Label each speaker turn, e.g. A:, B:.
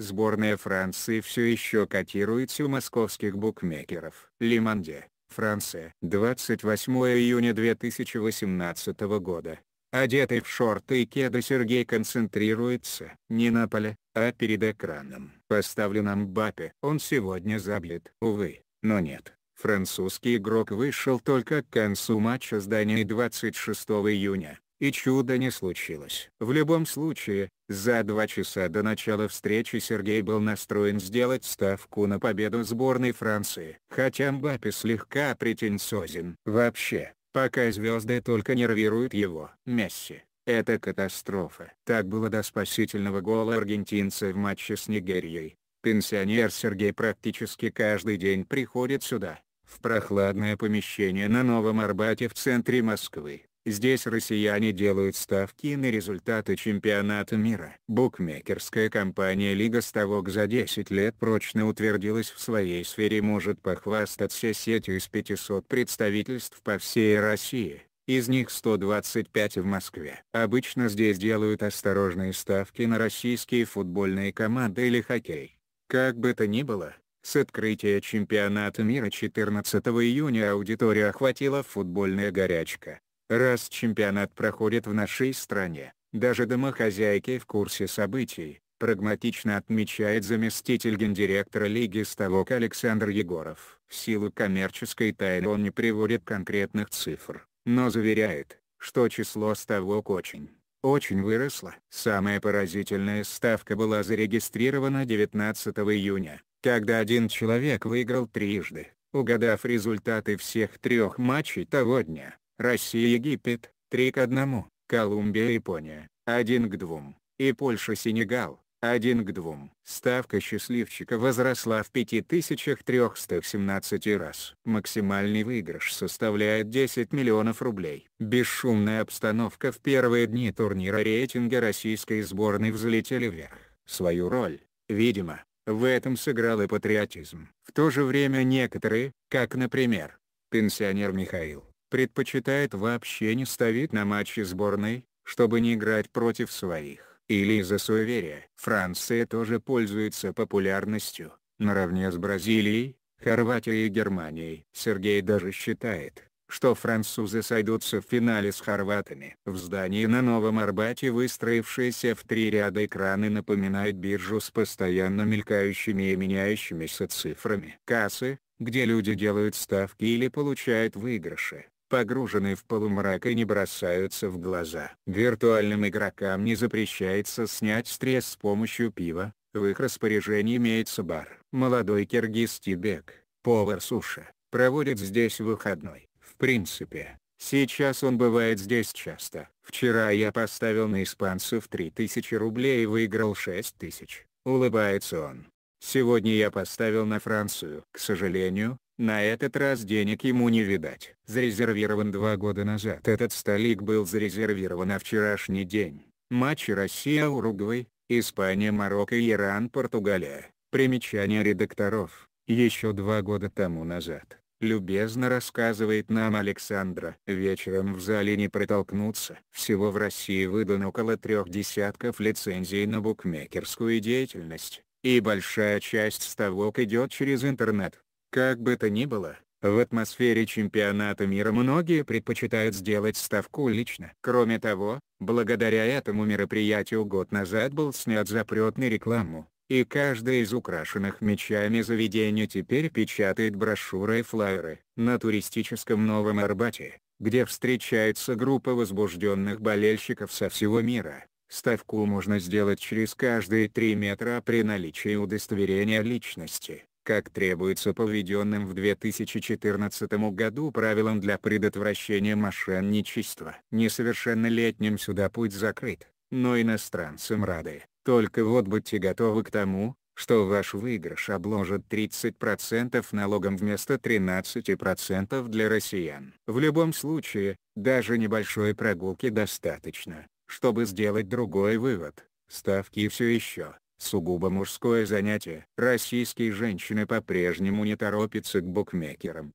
A: Сборная Франции все еще котируется у московских букмекеров. Лиманде, Франция. 28 июня 2018 года. Одетый в шорты и кеды Сергей концентрируется не на поле, а перед экраном. Поставлен Амбапе. Он сегодня забьет. Увы, но нет. Французский игрок вышел только к концу матча с Данией 26 июня и чуда не случилось. В любом случае, за два часа до начала встречи Сергей был настроен сделать ставку на победу сборной Франции. Хотя Мбаппе слегка претенциозен. Вообще, пока звезды только нервируют его. Месси. Это катастрофа. Так было до спасительного гола аргентинца в матче с Нигерией. Пенсионер Сергей практически каждый день приходит сюда, в прохладное помещение на Новом Арбате в центре Москвы. Здесь россияне делают ставки на результаты чемпионата мира. Букмекерская компания «Лига Ставок» за 10 лет прочно утвердилась в своей сфере может похвастаться сетью из 500 представительств по всей России из них 125 в Москве. Обычно здесь делают осторожные ставки на российские футбольные команды или хоккей. Как бы то ни было, с открытия чемпионата мира 14 июня аудитория охватила футбольная горячка. Раз чемпионат проходит в нашей стране, даже домохозяйки в курсе событий, прагматично отмечает заместитель гендиректора Лиги Ставок Александр Егоров. В силу коммерческой тайны он не приводит конкретных цифр, но заверяет, что число ставок очень, очень выросло. Самая поразительная ставка была зарегистрирована 19 июня, когда один человек выиграл трижды, угадав результаты всех трех матчей того дня. Россия-Египет, 3 к 1, Колумбия-Япония, 1 к 2, и Польша-Сенегал, 1 к 2. Ставка счастливчика возросла в 5317 раз. Максимальный выигрыш составляет 10 миллионов рублей. Бесшумная обстановка в первые дни турнира рейтинга российской сборной взлетели вверх. Свою роль, видимо, в этом сыграл и патриотизм. В то же время некоторые, как, например, пенсионер Михаил, предпочитает вообще не ставить на матчи сборной, чтобы не играть против своих, или из-за суеверия. Франция тоже пользуется популярностью, наравне с Бразилией, Хорватией и Германией. Сергей даже считает, что французы сойдутся в финале с хорватами. В здании на Новом Арбате выстроившиеся в три ряда экраны напоминают биржу с постоянно мелькающими и меняющимися цифрами. Кассы, где люди делают ставки или получают выигрыши, Погруженные в полумрак и не бросаются в глаза. Виртуальным игрокам не запрещается снять стресс с помощью пива, в их распоряжении имеется бар. Молодой киргиз Тибек, повар суши, проводит здесь выходной. В принципе, сейчас он бывает здесь часто. Вчера я поставил на испанцев 3000 рублей и выиграл 6000. Улыбается он. Сегодня я поставил на Францию. К сожалению, на этот раз денег ему не видать. Зарезервирован два года назад этот столик был зарезервирован на вчерашний день. Матчи Россия-Уругвай, Испания-Марокко и Иран-Португалия. Примечание редакторов. Еще два года тому назад, любезно рассказывает нам Александра. Вечером в зале не протолкнуться. Всего в России выдано около трех десятков лицензий на букмекерскую деятельность, и большая часть ставок идет через интернет. Как бы то ни было, в атмосфере чемпионата мира многие предпочитают сделать ставку лично. Кроме того, благодаря этому мероприятию год назад был снят запрет на рекламу, и каждое из украшенных мечами заведений теперь печатает брошюры и флайеры. На туристическом Новом Арбате, где встречается группа возбужденных болельщиков со всего мира, ставку можно сделать через каждые три метра при наличии удостоверения личности как требуется поведенным в 2014 году правилам для предотвращения мошенничества. Несовершеннолетним сюда путь закрыт, но иностранцам рады. Только вот будьте готовы к тому, что ваш выигрыш обложат 30% налогом вместо 13% для россиян. В любом случае, даже небольшой прогулки достаточно, чтобы сделать другой вывод. Ставки все еще Сугубо мужское занятие. Российские женщины по-прежнему не торопятся к букмекерам,